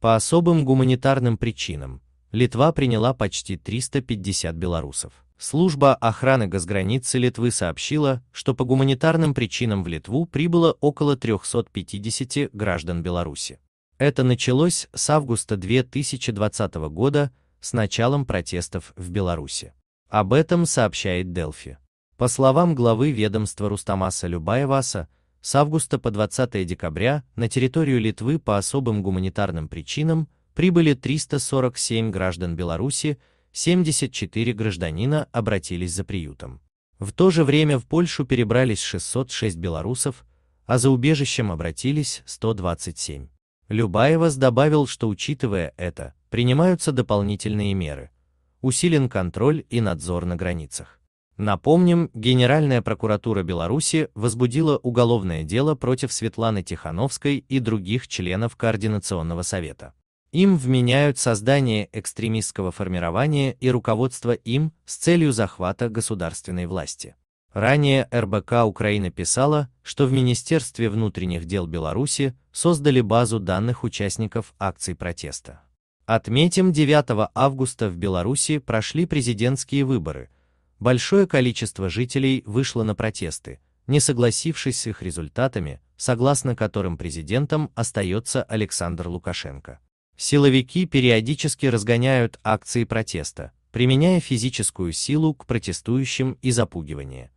По особым гуманитарным причинам Литва приняла почти 350 белорусов. Служба охраны госграницы Литвы сообщила, что по гуманитарным причинам в Литву прибыло около 350 граждан Беларуси. Это началось с августа 2020 года, с началом протестов в Беларуси. Об этом сообщает Делфи. По словам главы ведомства Рустамаса Любаеваса, с августа по 20 декабря на территорию Литвы по особым гуманитарным причинам прибыли 347 граждан Беларуси, 74 гражданина обратились за приютом. В то же время в Польшу перебрались 606 белорусов, а за убежищем обратились 127. Любаевас добавил, что учитывая это, принимаются дополнительные меры. Усилен контроль и надзор на границах. Напомним, Генеральная прокуратура Беларуси возбудила уголовное дело против Светланы Тихановской и других членов Координационного совета. Им вменяют создание экстремистского формирования и руководство им с целью захвата государственной власти. Ранее РБК Украина писала, что в Министерстве внутренних дел Беларуси создали базу данных участников акций протеста. Отметим, 9 августа в Беларуси прошли президентские выборы – большое количество жителей вышло на протесты, не согласившись с их результатами, согласно которым президентом остается Александр Лукашенко. Силовики периодически разгоняют акции протеста, применяя физическую силу к протестующим и запугивание.